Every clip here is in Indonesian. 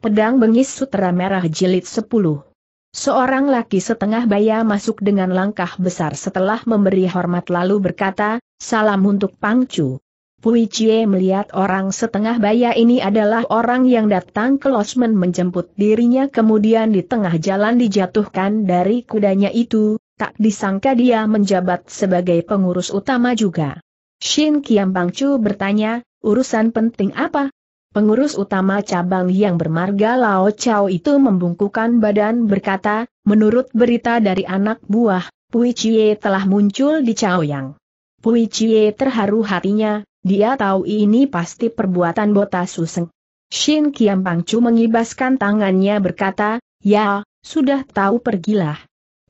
Pedang Bengis Sutera Merah Jilid 10 Seorang laki setengah baya masuk dengan langkah besar setelah memberi hormat lalu berkata, salam untuk Pangcu. Pui Cie melihat orang setengah baya ini adalah orang yang datang ke Losmen menjemput dirinya kemudian di tengah jalan dijatuhkan dari kudanya itu, tak disangka dia menjabat sebagai pengurus utama juga. Shin Kiam Pangcu bertanya, urusan penting apa? Pengurus utama cabang yang bermarga Lao Chao itu membungkukan badan berkata, menurut berita dari anak buah, Pui Chie telah muncul di Chaoyang. Pui Chie terharu hatinya, dia tahu ini pasti perbuatan Bota Suseng. Shin Kiam Pangcu mengibaskan tangannya berkata, ya, sudah tahu pergilah.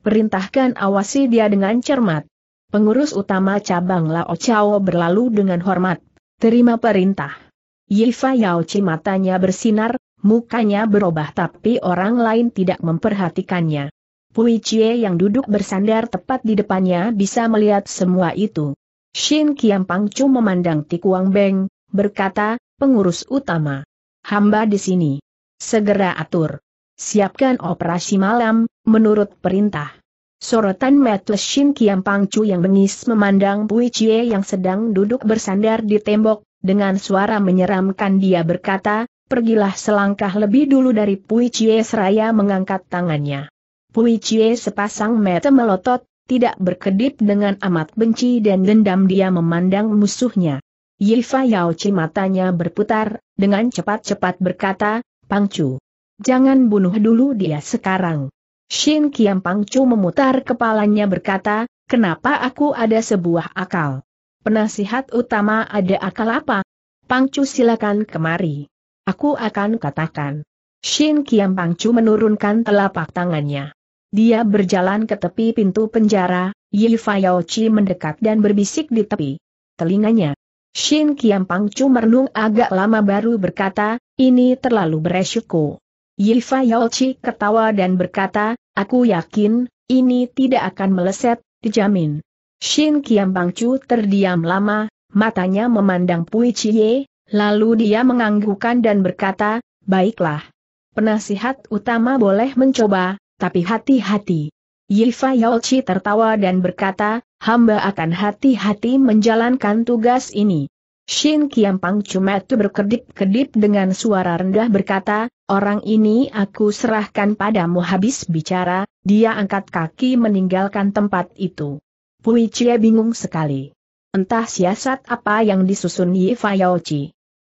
Perintahkan awasi dia dengan cermat. Pengurus utama cabang Lao Chao berlalu dengan hormat. Terima perintah. Yifa Yaochi matanya bersinar, mukanya berubah tapi orang lain tidak memperhatikannya. Pui Chie yang duduk bersandar tepat di depannya bisa melihat semua itu. Shin Kiam Pangcu memandang Kuang Beng, berkata, pengurus utama. Hamba di sini. Segera atur. Siapkan operasi malam, menurut perintah. Sorotan mata Shin Kiam Pangcu yang bengis memandang Pui Chie yang sedang duduk bersandar di tembok, dengan suara menyeramkan dia berkata, pergilah selangkah lebih dulu dari Pui Chie seraya mengangkat tangannya. Pui Chie sepasang mata melotot, tidak berkedip dengan amat benci dan dendam dia memandang musuhnya. Yifa Chi matanya berputar, dengan cepat-cepat berkata, Pangcu. Jangan bunuh dulu dia sekarang. Shin Kiam Pangcu memutar kepalanya berkata, kenapa aku ada sebuah akal. Penasihat utama ada akal apa? Pangcu silakan kemari. Aku akan katakan. Shin Kiam Pangcu menurunkan telapak tangannya. Dia berjalan ke tepi pintu penjara, Yi Fayauci mendekat dan berbisik di tepi telinganya. Shin Kiam Pangcu merenung agak lama baru berkata, ini terlalu beresiko. Yifa Yaochi ketawa dan berkata, aku yakin, ini tidak akan meleset, dijamin. Shin Kiam Chu terdiam lama, matanya memandang Pui Chie, lalu dia menganggukkan dan berkata, baiklah. Penasihat utama boleh mencoba, tapi hati-hati. Yifa Yaochi tertawa dan berkata, hamba akan hati-hati menjalankan tugas ini. Shin Kiam Pangcu berkedip-kedip dengan suara rendah berkata, orang ini aku serahkan padamu habis bicara, dia angkat kaki meninggalkan tempat itu. Pui Chie bingung sekali. Entah siasat apa yang disusun Yi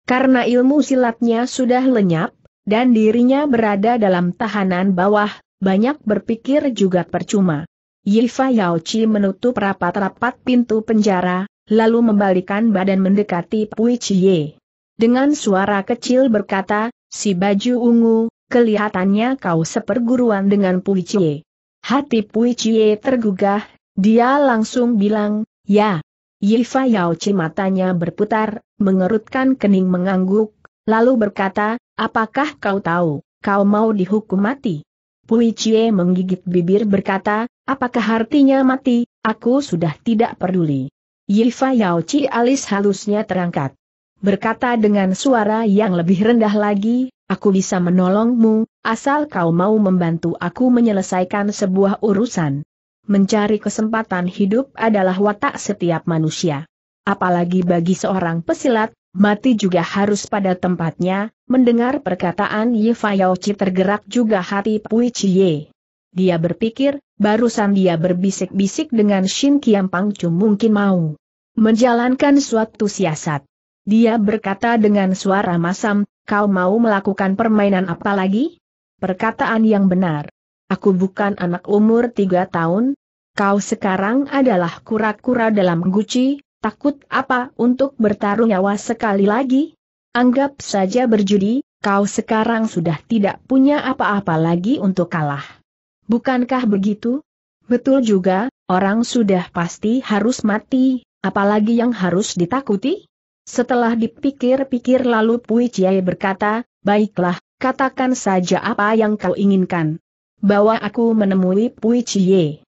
Karena ilmu silatnya sudah lenyap, dan dirinya berada dalam tahanan bawah, banyak berpikir juga percuma. Yi menutup rapat-rapat pintu penjara, lalu membalikan badan mendekati Pui Chie. Dengan suara kecil berkata, si baju ungu, kelihatannya kau seperguruan dengan Pui Chie. Hati Pui Chie tergugah, dia langsung bilang, ya. Yifa Yaochi matanya berputar, mengerutkan kening mengangguk, lalu berkata, apakah kau tahu, kau mau dihukum mati? Pui Chie menggigit bibir berkata, apakah artinya mati, aku sudah tidak peduli. Yifa Yaochi alis halusnya terangkat. Berkata dengan suara yang lebih rendah lagi, aku bisa menolongmu, asal kau mau membantu aku menyelesaikan sebuah urusan mencari kesempatan hidup adalah watak setiap manusia. Apalagi bagi seorang pesilat, mati juga harus pada tempatnya, mendengar perkataan Ye Fayauci tergerak juga hati Pui Chie. Dia berpikir, barusan dia berbisik-bisik dengan Shin Kiam Pangcu mungkin mau menjalankan suatu siasat. Dia berkata dengan suara masam, kau mau melakukan permainan apa lagi? Perkataan yang benar. Aku bukan anak umur tiga tahun, kau sekarang adalah kura-kura dalam guci, takut apa untuk bertarung nyawa sekali lagi? Anggap saja berjudi, kau sekarang sudah tidak punya apa-apa lagi untuk kalah. Bukankah begitu? Betul juga, orang sudah pasti harus mati, apalagi yang harus ditakuti? Setelah dipikir-pikir lalu Pui Chiai berkata, baiklah, katakan saja apa yang kau inginkan. Bawa aku menemui Pui Chiai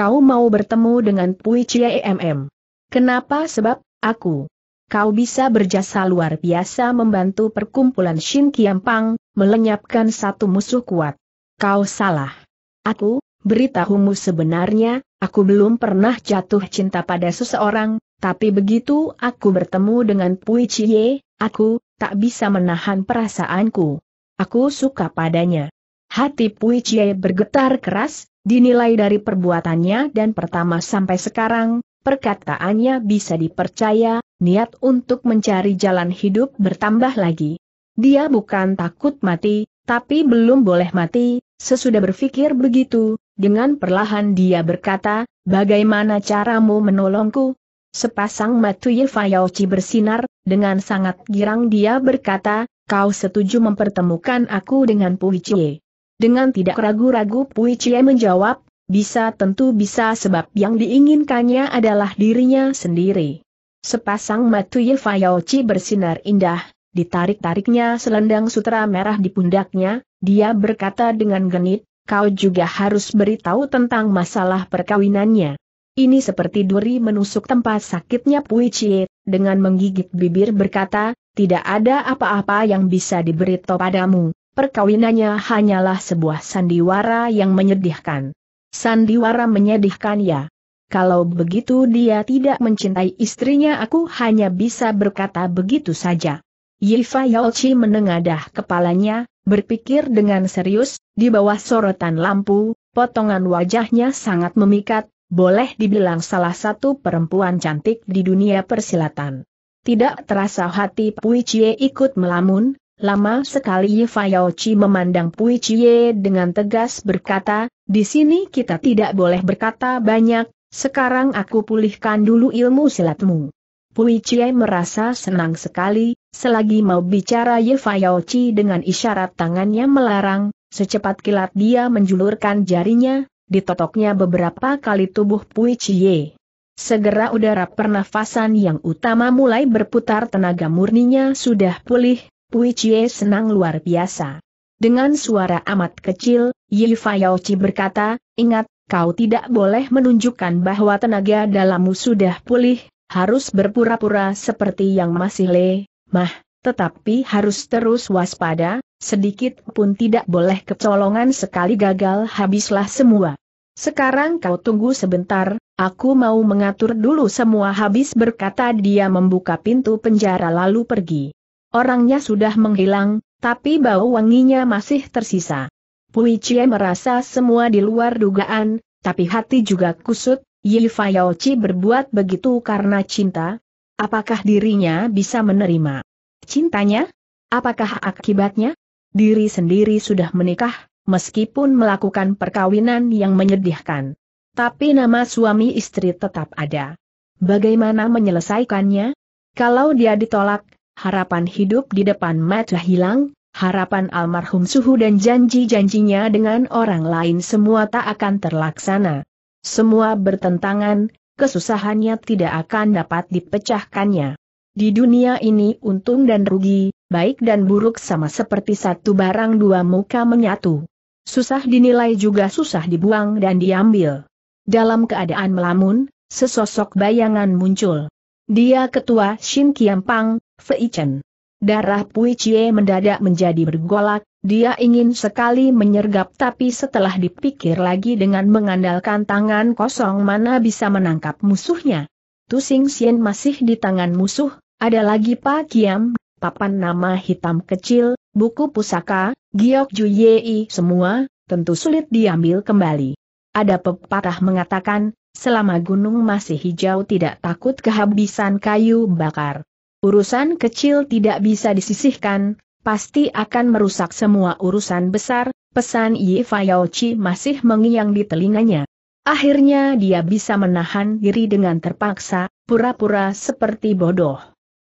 kau mau bertemu dengan Pui Cie MM. Kenapa sebab, aku? Kau bisa berjasa luar biasa membantu perkumpulan Shin Kiampang, melenyapkan satu musuh kuat. Kau salah. Aku, beritahumu sebenarnya, aku belum pernah jatuh cinta pada seseorang, tapi begitu aku bertemu dengan Pui Cie, aku, tak bisa menahan perasaanku. Aku suka padanya. Hati Pui Cie bergetar keras, Dinilai dari perbuatannya dan pertama sampai sekarang, perkataannya bisa dipercaya, niat untuk mencari jalan hidup bertambah lagi. Dia bukan takut mati, tapi belum boleh mati, sesudah berpikir begitu, dengan perlahan dia berkata, bagaimana caramu menolongku? Sepasang mata Yifayauci bersinar, dengan sangat girang dia berkata, kau setuju mempertemukan aku dengan Cie. Dengan tidak ragu-ragu Pui Cie menjawab, bisa tentu bisa sebab yang diinginkannya adalah dirinya sendiri. Sepasang mata Ye Chi bersinar indah, ditarik-tariknya selendang sutra merah di pundaknya, dia berkata dengan genit, kau juga harus beritahu tentang masalah perkawinannya. Ini seperti duri menusuk tempat sakitnya Pui Cie, dengan menggigit bibir berkata, tidak ada apa-apa yang bisa diberitahu padamu perkawinannya hanyalah sebuah sandiwara yang menyedihkan. Sandiwara menyedihkan ya. Kalau begitu dia tidak mencintai istrinya aku hanya bisa berkata begitu saja. Yifa Yaochi menengadah kepalanya, berpikir dengan serius, di bawah sorotan lampu, potongan wajahnya sangat memikat, boleh dibilang salah satu perempuan cantik di dunia persilatan. Tidak terasa hati Pui Cie ikut melamun, Lama sekali Fayoci memandang Pui Cie dengan tegas berkata, di sini kita tidak boleh berkata banyak, sekarang aku pulihkan dulu ilmu silatmu. Pui Cie merasa senang sekali, selagi mau bicara Ye dengan isyarat tangannya melarang, secepat kilat dia menjulurkan jarinya, ditotoknya beberapa kali tubuh Pui Cie. Segera udara pernafasan yang utama mulai berputar tenaga murninya sudah pulih, Pui Chie senang luar biasa. Dengan suara amat kecil, Yi Fayaoci berkata, ingat, kau tidak boleh menunjukkan bahwa tenaga dalammu sudah pulih, harus berpura-pura seperti yang masih lemah, tetapi harus terus waspada, sedikit pun tidak boleh kecolongan sekali gagal habislah semua. Sekarang kau tunggu sebentar, aku mau mengatur dulu semua habis berkata dia membuka pintu penjara lalu pergi. Orangnya sudah menghilang, tapi bau wanginya masih tersisa. Pui Chie merasa semua di luar dugaan, tapi hati juga kusut, Yi Chi berbuat begitu karena cinta. Apakah dirinya bisa menerima cintanya? Apakah akibatnya? Diri sendiri sudah menikah, meskipun melakukan perkawinan yang menyedihkan. Tapi nama suami istri tetap ada. Bagaimana menyelesaikannya? Kalau dia ditolak, harapan hidup di depan mata hilang, harapan almarhum suhu dan janji-janjinya dengan orang lain semua tak akan terlaksana. Semua bertentangan, kesusahannya tidak akan dapat dipecahkannya. Di dunia ini untung dan rugi, baik dan buruk sama seperti satu barang dua muka menyatu. Susah dinilai juga susah dibuang dan diambil. Dalam keadaan melamun, sesosok bayangan muncul. Dia ketua Shin Kiampang, Fei Chen. Darah Pui Chie mendadak menjadi bergolak, dia ingin sekali menyergap tapi setelah dipikir lagi dengan mengandalkan tangan kosong mana bisa menangkap musuhnya. Tu Sing Sien masih di tangan musuh, ada lagi Pak Kiam, papan nama hitam kecil, buku pusaka, Giok Ju Yei semua, tentu sulit diambil kembali. Ada pepatah mengatakan, selama gunung masih hijau tidak takut kehabisan kayu bakar. Urusan kecil tidak bisa disisihkan, pasti akan merusak semua urusan besar, pesan Yi Fayaochi masih mengiang di telinganya. Akhirnya dia bisa menahan diri dengan terpaksa, pura-pura seperti bodoh.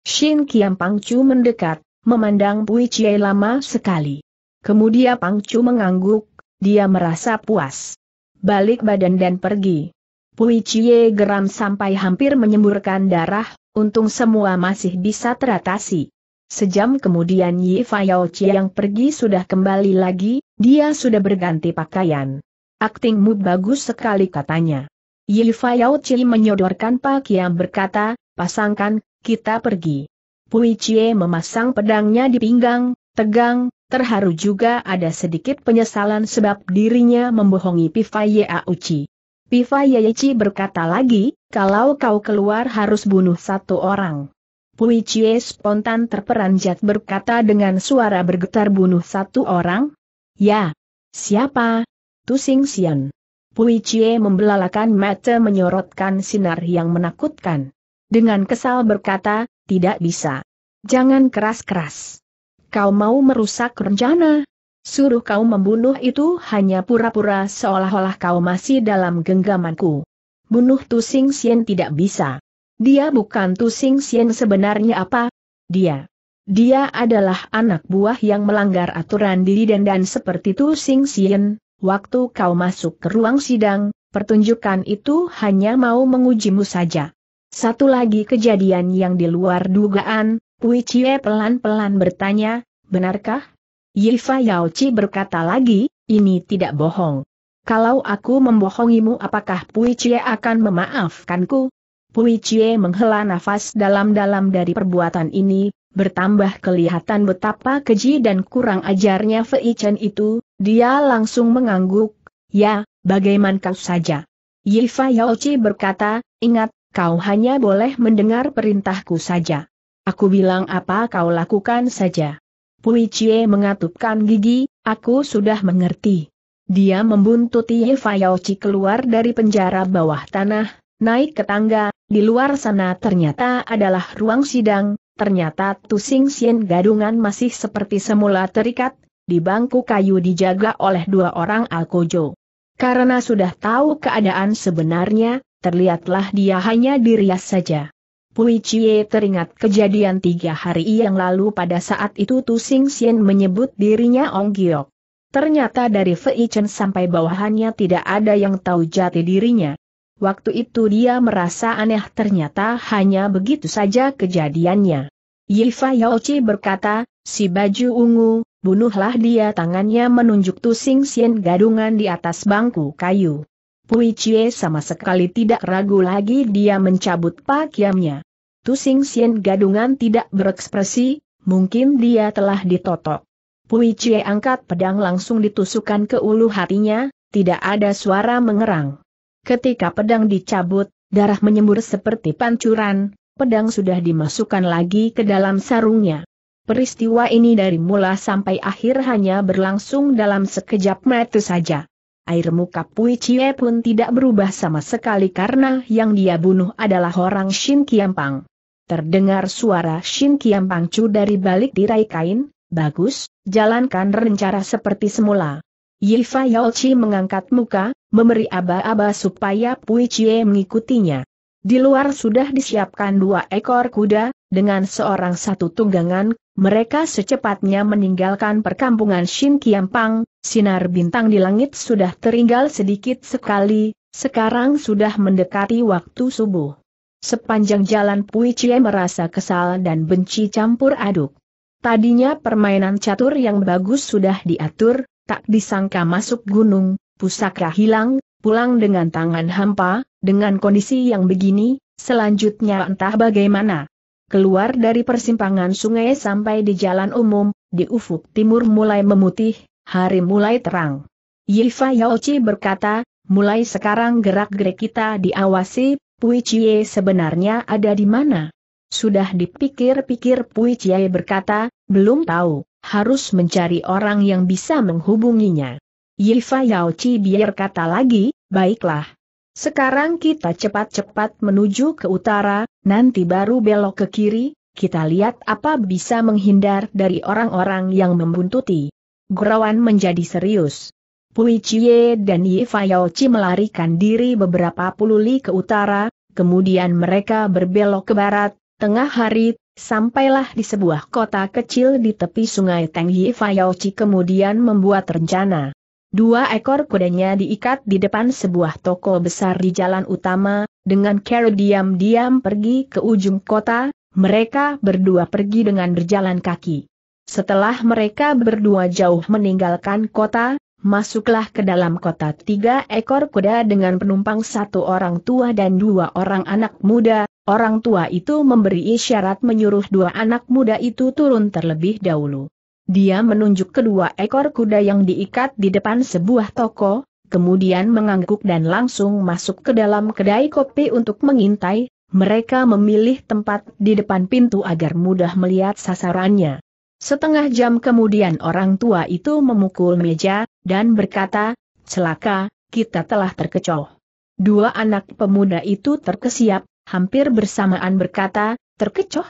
Shin Kiam Pangcu mendekat, memandang Pui Chie lama sekali. Kemudian Pangcu mengangguk, dia merasa puas. Balik badan dan pergi. Pui Chie geram sampai hampir menyemburkan darah, Untung semua masih bisa teratasi. Sejam kemudian Yi Fayao yang pergi sudah kembali lagi, dia sudah berganti pakaian. Aktingmu bagus sekali katanya. Yi Fayao menyodorkan Pak yang berkata, pasangkan, kita pergi. Pui Chie memasang pedangnya di pinggang, tegang, terharu juga ada sedikit penyesalan sebab dirinya membohongi Pifaye Auchi. Pifaye Auchi berkata lagi, kalau kau keluar harus bunuh satu orang. Pui Chie spontan terperanjat berkata dengan suara bergetar bunuh satu orang? Ya. Siapa? Tusing Sian. Pui Chie membelalakan mata menyorotkan sinar yang menakutkan. Dengan kesal berkata, tidak bisa. Jangan keras-keras. Kau mau merusak rencana? Suruh kau membunuh itu hanya pura-pura seolah-olah kau masih dalam genggamanku bunuh Tu Sing Sien tidak bisa. Dia bukan Tu Sing Sien sebenarnya apa? Dia. Dia adalah anak buah yang melanggar aturan diri dan dan seperti Tu Sing Sien, waktu kau masuk ke ruang sidang, pertunjukan itu hanya mau mengujimu saja. Satu lagi kejadian yang di luar dugaan, Pui Chie pelan-pelan bertanya, benarkah? Yifa Chi berkata lagi, ini tidak bohong kalau aku membohongimu apakah Pui Cie akan memaafkanku? Pui Cie menghela nafas dalam-dalam dari perbuatan ini, bertambah kelihatan betapa keji dan kurang ajarnya Fei Chen itu, dia langsung mengangguk, ya, bagaimanakah saja. Yifa Yaochi berkata, ingat, kau hanya boleh mendengar perintahku saja. Aku bilang apa kau lakukan saja. Pui Cie mengatupkan gigi, aku sudah mengerti. Dia membuntuti Ye Fayaochi keluar dari penjara bawah tanah, naik ke tangga, di luar sana ternyata adalah ruang sidang, ternyata Tusing Sien gadungan masih seperti semula terikat, di bangku kayu dijaga oleh dua orang Alkojo. Karena sudah tahu keadaan sebenarnya, terlihatlah dia hanya dirias saja. Pui Chie teringat kejadian tiga hari yang lalu pada saat itu Tusing Sien menyebut dirinya Ong Giok. Ternyata dari Fei Chen sampai bawahannya tidak ada yang tahu jati dirinya. Waktu itu dia merasa aneh ternyata hanya begitu saja kejadiannya. Yifa Yaochi berkata, si baju ungu, bunuhlah dia tangannya menunjuk Tusing Sien gadungan di atas bangku kayu. Pui Chie sama sekali tidak ragu lagi dia mencabut pakiamnya. Tusing Sien gadungan tidak berekspresi, mungkin dia telah ditotok. Pui Cie angkat pedang langsung ditusukkan ke ulu hatinya, tidak ada suara mengerang. Ketika pedang dicabut, darah menyembur seperti pancuran, pedang sudah dimasukkan lagi ke dalam sarungnya. Peristiwa ini dari mula sampai akhir hanya berlangsung dalam sekejap mata saja. Air muka Pui Cie pun tidak berubah sama sekali karena yang dia bunuh adalah orang Shin Kiampang. Terdengar suara Shin Kiampang Chu dari balik tirai kain, Bagus, jalankan rencana seperti semula. Yifa Yaochi mengangkat muka, memberi aba-aba supaya Pui Chie mengikutinya. Di luar sudah disiapkan dua ekor kuda, dengan seorang satu tunggangan, mereka secepatnya meninggalkan perkampungan Shin Kiampang, sinar bintang di langit sudah teringgal sedikit sekali, sekarang sudah mendekati waktu subuh. Sepanjang jalan Pui Chie merasa kesal dan benci campur aduk. Tadinya permainan catur yang bagus sudah diatur, tak disangka masuk gunung, pusaka hilang, pulang dengan tangan hampa, dengan kondisi yang begini, selanjutnya entah bagaimana. Keluar dari persimpangan sungai sampai di jalan umum, di ufuk timur mulai memutih, hari mulai terang. Yifa Yaochi berkata, mulai sekarang gerak-gerik kita diawasi, Pui Chie sebenarnya ada di mana? Sudah dipikir-pikir Pui Chiai berkata, belum tahu, harus mencari orang yang bisa menghubunginya. Yifa Yao Chi biar kata lagi, baiklah. Sekarang kita cepat-cepat menuju ke utara, nanti baru belok ke kiri, kita lihat apa bisa menghindar dari orang-orang yang membuntuti. Gurawan menjadi serius. Pui Chie dan Yifa Yao Chi melarikan diri beberapa puluh li ke utara, kemudian mereka berbelok ke barat, Tengah hari, sampailah di sebuah kota kecil di tepi sungai Tenghi Fayauci kemudian membuat rencana. Dua ekor kudanya diikat di depan sebuah toko besar di jalan utama, dengan Carol diam-diam pergi ke ujung kota, mereka berdua pergi dengan berjalan kaki. Setelah mereka berdua jauh meninggalkan kota, masuklah ke dalam kota tiga ekor kuda dengan penumpang satu orang tua dan dua orang anak muda, Orang tua itu memberi isyarat menyuruh dua anak muda itu turun terlebih dahulu. Dia menunjuk kedua ekor kuda yang diikat di depan sebuah toko, kemudian mengangguk dan langsung masuk ke dalam kedai kopi untuk mengintai, mereka memilih tempat di depan pintu agar mudah melihat sasarannya. Setengah jam kemudian orang tua itu memukul meja, dan berkata, Celaka, kita telah terkecoh. Dua anak pemuda itu terkesiap, hampir bersamaan berkata, terkecoh.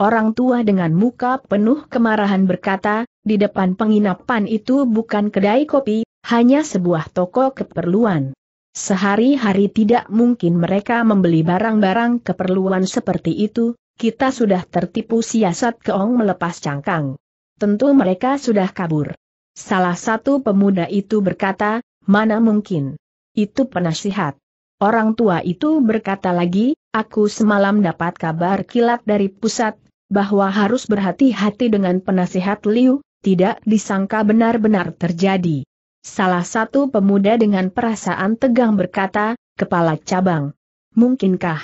Orang tua dengan muka penuh kemarahan berkata, di depan penginapan itu bukan kedai kopi, hanya sebuah toko keperluan. Sehari-hari tidak mungkin mereka membeli barang-barang keperluan seperti itu, kita sudah tertipu siasat keong melepas cangkang. Tentu mereka sudah kabur. Salah satu pemuda itu berkata, mana mungkin. Itu penasihat. Orang tua itu berkata lagi, aku semalam dapat kabar kilat dari pusat, bahwa harus berhati-hati dengan penasihat Liu, tidak disangka benar-benar terjadi. Salah satu pemuda dengan perasaan tegang berkata, kepala cabang. Mungkinkah?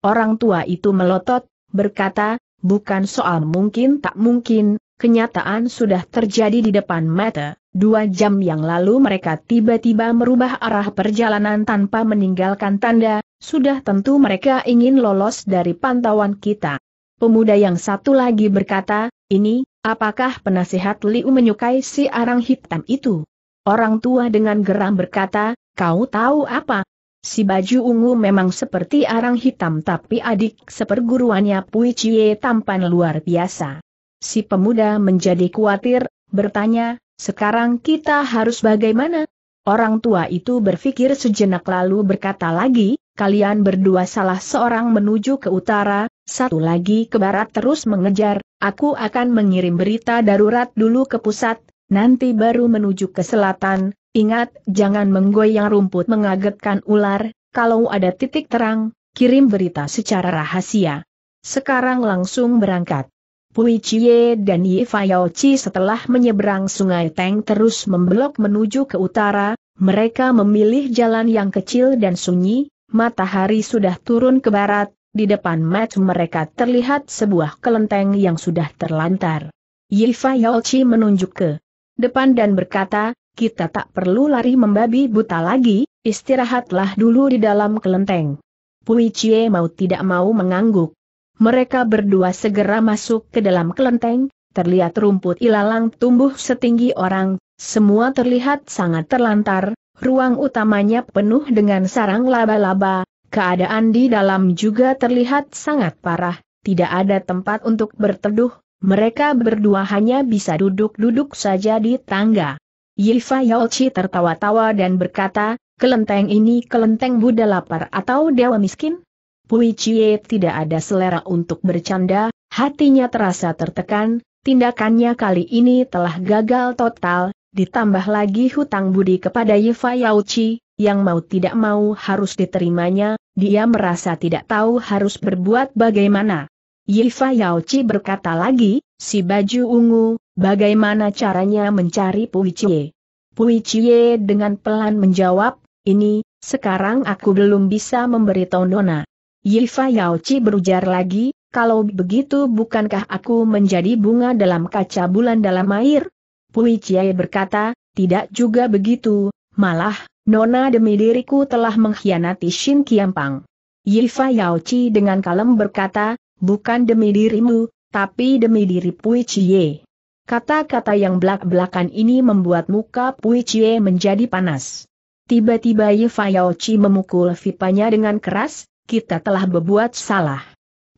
Orang tua itu melotot, berkata, bukan soal mungkin tak mungkin, kenyataan sudah terjadi di depan mata. Dua jam yang lalu mereka tiba-tiba merubah arah perjalanan tanpa meninggalkan tanda, sudah tentu mereka ingin lolos dari pantauan kita. Pemuda yang satu lagi berkata, ini, apakah penasehat Liu menyukai si arang hitam itu? Orang tua dengan geram berkata, kau tahu apa? Si baju ungu memang seperti arang hitam tapi adik seperguruannya Pui Cie tampan luar biasa. Si pemuda menjadi khawatir, bertanya, sekarang kita harus bagaimana? Orang tua itu berpikir sejenak lalu berkata lagi, kalian berdua salah seorang menuju ke utara, satu lagi ke barat terus mengejar, aku akan mengirim berita darurat dulu ke pusat, nanti baru menuju ke selatan, ingat jangan menggoyang rumput mengagetkan ular, kalau ada titik terang, kirim berita secara rahasia. Sekarang langsung berangkat. Pui Chie dan Ye Chi setelah menyeberang sungai Teng terus membelok menuju ke utara, mereka memilih jalan yang kecil dan sunyi, matahari sudah turun ke barat, di depan mat mereka terlihat sebuah kelenteng yang sudah terlantar. Ye Chi menunjuk ke depan dan berkata, kita tak perlu lari membabi buta lagi, istirahatlah dulu di dalam kelenteng. Pui Chie mau tidak mau mengangguk. Mereka berdua segera masuk ke dalam kelenteng, terlihat rumput ilalang tumbuh setinggi orang, semua terlihat sangat terlantar, ruang utamanya penuh dengan sarang laba-laba, keadaan di dalam juga terlihat sangat parah, tidak ada tempat untuk berteduh, mereka berdua hanya bisa duduk-duduk saja di tangga. Yifa Yolchi tertawa-tawa dan berkata, kelenteng ini kelenteng Buddha lapar atau dewa miskin? Pui Cie tidak ada selera untuk bercanda, hatinya terasa tertekan, tindakannya kali ini telah gagal total, ditambah lagi hutang budi kepada Yifa Yauchi, yang mau tidak mau harus diterimanya, dia merasa tidak tahu harus berbuat bagaimana. Yifa Yauchi berkata lagi, si baju ungu, bagaimana caranya mencari Pui Cie? Pui Cie dengan pelan menjawab, ini, sekarang aku belum bisa memberi Nona. Yifa Yaochi berujar lagi, kalau begitu bukankah aku menjadi bunga dalam kaca bulan dalam air? Pui Chiai berkata, tidak juga begitu, malah, nona demi diriku telah mengkhianati Shin Kiampang. Yifa Yaochi dengan kalem berkata, bukan demi dirimu, tapi demi diri Pui Chie. Kata-kata yang belak-belakan ini membuat muka Pui Chie menjadi panas. Tiba-tiba Yifa Yaochi memukul vipanya dengan keras, kita telah berbuat salah.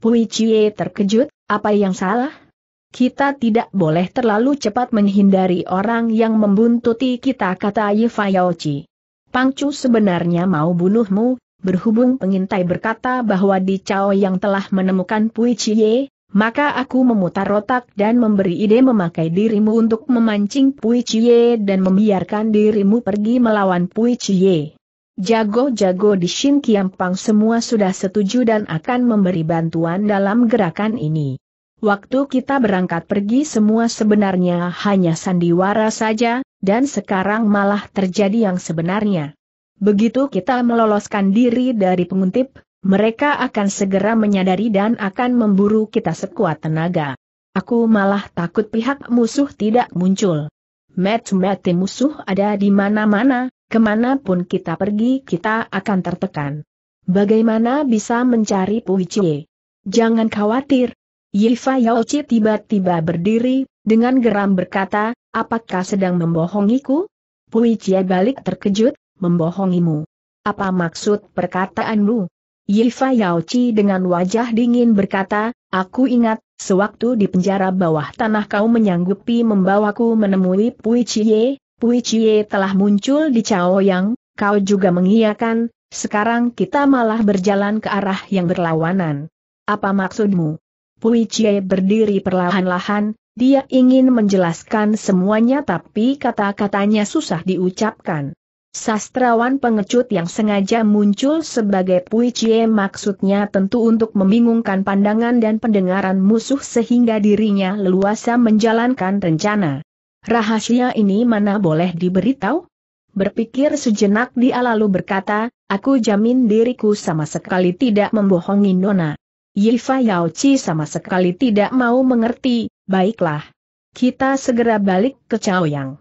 Pui Chie terkejut, apa yang salah? Kita tidak boleh terlalu cepat menghindari orang yang membuntuti kita kata Yifayochi. Pangcu sebenarnya mau bunuhmu, berhubung pengintai berkata bahwa di Cao yang telah menemukan Pui Chie, maka aku memutar otak dan memberi ide memakai dirimu untuk memancing Pui Chie dan membiarkan dirimu pergi melawan Pui Chie. Jago-jago di Shin Kiampang semua sudah setuju dan akan memberi bantuan dalam gerakan ini. Waktu kita berangkat pergi semua sebenarnya hanya sandiwara saja, dan sekarang malah terjadi yang sebenarnya. Begitu kita meloloskan diri dari penguntip, mereka akan segera menyadari dan akan memburu kita sekuat tenaga. Aku malah takut pihak musuh tidak muncul. Mat-mati musuh ada di mana-mana, Kemanapun kita pergi kita akan tertekan. Bagaimana bisa mencari Puhicie? Jangan khawatir. Yifa Yaochi tiba-tiba berdiri, dengan geram berkata, apakah sedang membohongiku? Puhicie balik terkejut, membohongimu. Apa maksud perkataanmu? Yifa Yaochi dengan wajah dingin berkata, aku ingat, sewaktu di penjara bawah tanah kau menyanggupi membawaku menemui Puichie, Pui Chie telah muncul di Chaoyang, kau juga mengiyakan, sekarang kita malah berjalan ke arah yang berlawanan. Apa maksudmu? Pui Chie berdiri perlahan-lahan, dia ingin menjelaskan semuanya tapi kata-katanya susah diucapkan. Sastrawan pengecut yang sengaja muncul sebagai Chie maksudnya tentu untuk membingungkan pandangan dan pendengaran musuh sehingga dirinya leluasa menjalankan rencana. Rahasia ini mana boleh diberitahu? Berpikir sejenak dia lalu berkata, aku jamin diriku sama sekali tidak membohongi Nona. Yifa Chi sama sekali tidak mau mengerti, baiklah. Kita segera balik ke Chaoyang.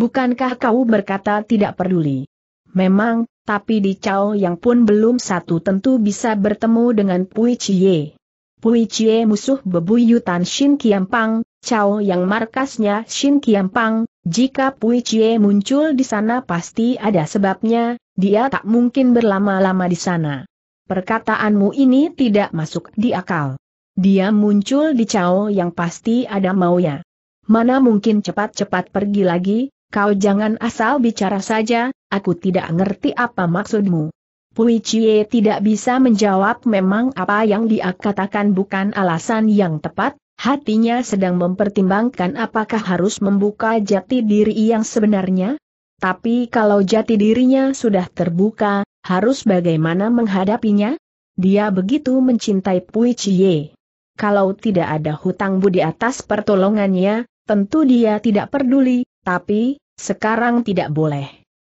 Bukankah kau berkata tidak peduli? Memang, tapi di Chaoyang pun belum satu tentu bisa bertemu dengan Pui Chie. Pui Chie musuh bebuyutan Shin Kiampang, Cao yang markasnya Shin Kiampang, jika Pui Chie muncul di sana pasti ada sebabnya, dia tak mungkin berlama-lama di sana. Perkataanmu ini tidak masuk di akal. Dia muncul di Cao yang pasti ada maunya. Mana mungkin cepat-cepat pergi lagi, kau jangan asal bicara saja, aku tidak ngerti apa maksudmu. Pui Chie tidak bisa menjawab memang apa yang dia katakan bukan alasan yang tepat, Hatinya sedang mempertimbangkan apakah harus membuka jati diri yang sebenarnya? Tapi kalau jati dirinya sudah terbuka, harus bagaimana menghadapinya? Dia begitu mencintai Pui Chie. Kalau tidak ada hutang budi atas pertolongannya, tentu dia tidak peduli, tapi, sekarang tidak boleh.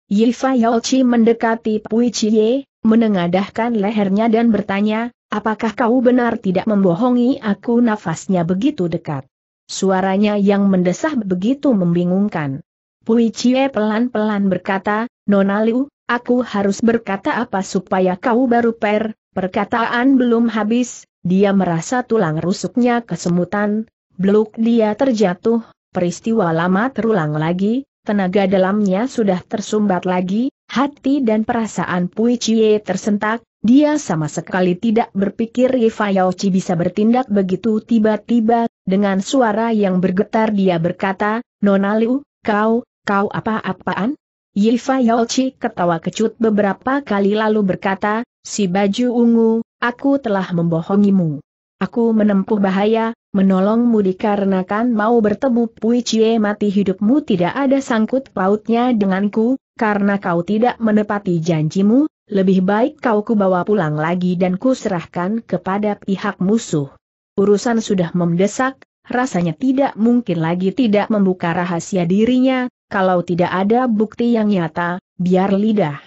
Yifa Yolchi mendekati Pui Chie, menengadahkan lehernya dan bertanya, Apakah kau benar tidak membohongi aku nafasnya begitu dekat? Suaranya yang mendesah begitu membingungkan. Pui Cie pelan-pelan berkata, Nona Liu, aku harus berkata apa supaya kau baru per, perkataan belum habis, dia merasa tulang rusuknya kesemutan, Bluk dia terjatuh, peristiwa lama terulang lagi, tenaga dalamnya sudah tersumbat lagi, hati dan perasaan Pui Cie tersentak, dia sama sekali tidak berpikir Yifayaochi bisa bertindak begitu tiba-tiba, dengan suara yang bergetar dia berkata, Nona Liu, kau, kau apa-apaan? Yifayaochi ketawa kecut beberapa kali lalu berkata, si baju ungu, aku telah membohongimu. Aku menempuh bahaya, menolongmu dikarenakan mau bertemu Pui Cie mati hidupmu tidak ada sangkut pautnya denganku, karena kau tidak menepati janjimu, lebih baik kau kubawa pulang lagi dan kuserahkan kepada pihak musuh. Urusan sudah mendesak, rasanya tidak mungkin lagi tidak membuka rahasia dirinya, kalau tidak ada bukti yang nyata, biar lidah.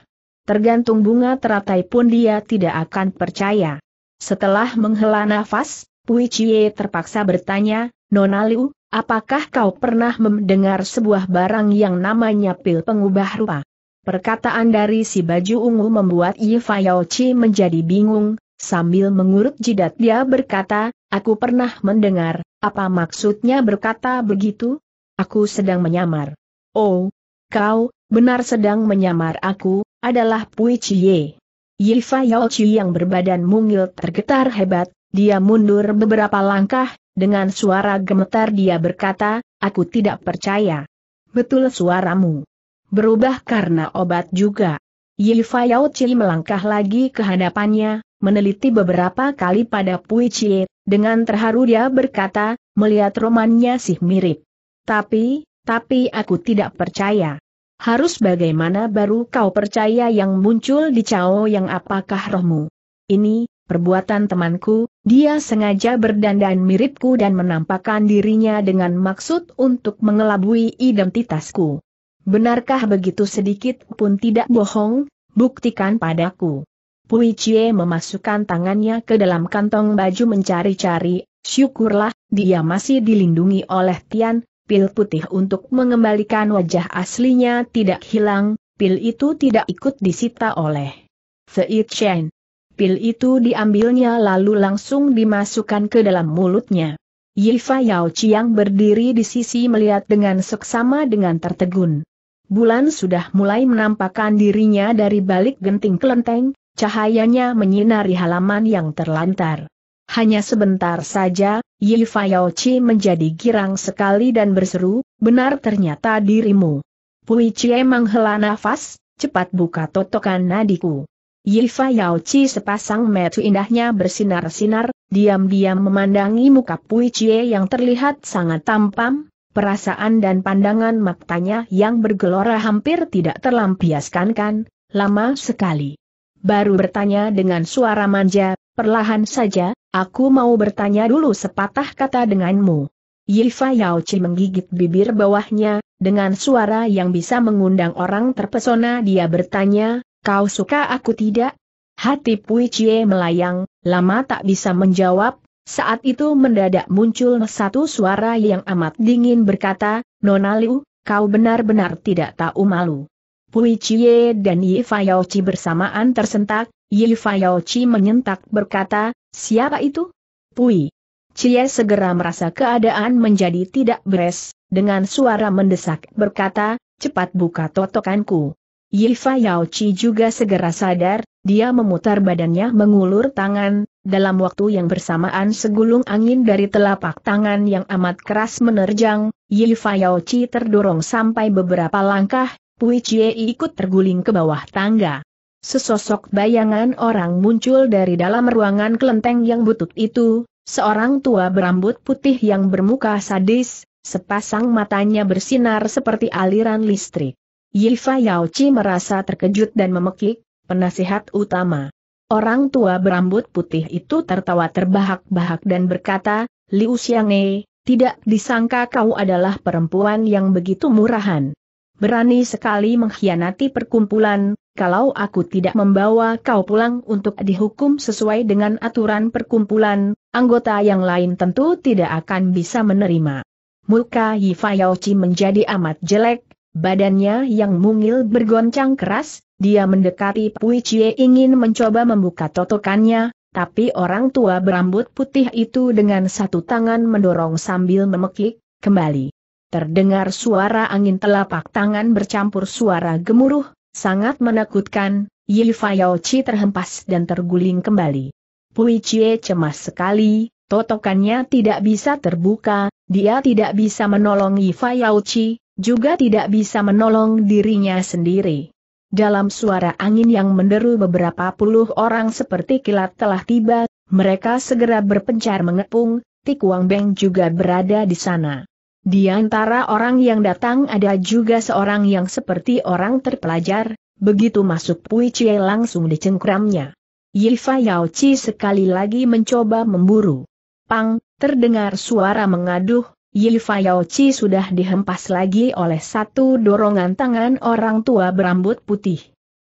Tergantung bunga teratai pun dia tidak akan percaya. Setelah menghela nafas, Pui Chie terpaksa bertanya, Nona Liu, apakah kau pernah mendengar sebuah barang yang namanya pil pengubah rupa? Perkataan dari si baju ungu membuat Yifai Yaochi menjadi bingung, sambil mengurut jidat dia berkata, aku pernah mendengar, apa maksudnya berkata begitu? Aku sedang menyamar. Oh, kau, benar sedang menyamar aku, adalah Pui Chie. Yifai Yaochi yang berbadan mungil tergetar hebat, dia mundur beberapa langkah, dengan suara gemetar dia berkata, aku tidak percaya. Betul suaramu berubah karena obat juga. Yi Fayao Chi melangkah lagi ke hadapannya, meneliti beberapa kali pada Pui Chie, dengan terharu dia berkata, melihat romannya sih mirip. Tapi, tapi aku tidak percaya. Harus bagaimana baru kau percaya yang muncul di Cao yang apakah rohmu? Ini, perbuatan temanku, dia sengaja berdandan miripku dan menampakkan dirinya dengan maksud untuk mengelabui identitasku. Benarkah begitu sedikit pun tidak bohong? Buktikan padaku. Pui Chie memasukkan tangannya ke dalam kantong baju mencari-cari, syukurlah, dia masih dilindungi oleh Tian, pil putih untuk mengembalikan wajah aslinya tidak hilang, pil itu tidak ikut disita oleh Sei Chen. Pil itu diambilnya lalu langsung dimasukkan ke dalam mulutnya. Yifa Yao Chiang berdiri di sisi melihat dengan seksama dengan tertegun bulan sudah mulai menampakkan dirinya dari balik genting kelenteng, cahayanya menyinari halaman yang terlantar. Hanya sebentar saja, Yi Fayaochi menjadi girang sekali dan berseru, benar ternyata dirimu. Pui Cie menghela nafas, cepat buka totokan nadiku. Yi Fayaochi sepasang metu indahnya bersinar-sinar, diam-diam memandangi muka Pui Cie yang terlihat sangat tampam, perasaan dan pandangan matanya yang bergelora hampir tidak terlampiaskan kan, lama sekali. Baru bertanya dengan suara manja, perlahan saja, aku mau bertanya dulu sepatah kata denganmu. Yifa Yaochi menggigit bibir bawahnya, dengan suara yang bisa mengundang orang terpesona dia bertanya, kau suka aku tidak? Hati Pui Cie melayang, lama tak bisa menjawab, saat itu mendadak muncul satu suara yang amat dingin berkata, Nona Liu, kau benar-benar tidak tahu malu. Pui Chie dan Yi Fayaochi bersamaan tersentak, Yi Fayaochi menyentak berkata, siapa itu? Pui. Chie segera merasa keadaan menjadi tidak beres, dengan suara mendesak berkata, cepat buka totokanku. Yi Fayaochi juga segera sadar, dia memutar badannya mengulur tangan, dalam waktu yang bersamaan segulung angin dari telapak tangan yang amat keras menerjang, Yi Chi terdorong sampai beberapa langkah, Pui Chie ikut terguling ke bawah tangga. Sesosok bayangan orang muncul dari dalam ruangan kelenteng yang butut itu, seorang tua berambut putih yang bermuka sadis, sepasang matanya bersinar seperti aliran listrik. Fayao Chi merasa terkejut dan memekik, penasihat utama. Orang tua berambut putih itu tertawa terbahak-bahak dan berkata, Liu Xiange, tidak disangka kau adalah perempuan yang begitu murahan. Berani sekali mengkhianati perkumpulan, kalau aku tidak membawa kau pulang untuk dihukum sesuai dengan aturan perkumpulan, anggota yang lain tentu tidak akan bisa menerima. Muka Yifayauci menjadi amat jelek, Badannya yang mungil bergoncang keras, dia mendekati Pui Cie ingin mencoba membuka totokannya, tapi orang tua berambut putih itu dengan satu tangan mendorong sambil memekik, kembali. Terdengar suara angin telapak tangan bercampur suara gemuruh, sangat menakutkan, Yi Chi terhempas dan terguling kembali. Pui Cie cemas sekali, totokannya tidak bisa terbuka, dia tidak bisa menolong Yi Chi, juga tidak bisa menolong dirinya sendiri. Dalam suara angin yang menderu beberapa puluh orang seperti kilat telah tiba, mereka segera berpencar mengepung, Tikuang Wang Beng juga berada di sana. Di antara orang yang datang ada juga seorang yang seperti orang terpelajar, begitu masuk Pui Cie langsung dicengkramnya. Yifa Yao Chi sekali lagi mencoba memburu. Pang, terdengar suara mengaduh, Yi Chi sudah dihempas lagi oleh satu dorongan tangan orang tua berambut putih.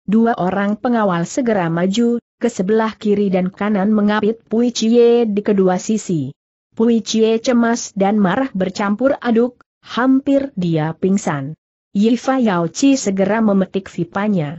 Dua orang pengawal segera maju, ke sebelah kiri dan kanan mengapit Pui Chie di kedua sisi. Pui Chie cemas dan marah bercampur aduk, hampir dia pingsan. Yi Chi segera memetik vipanya.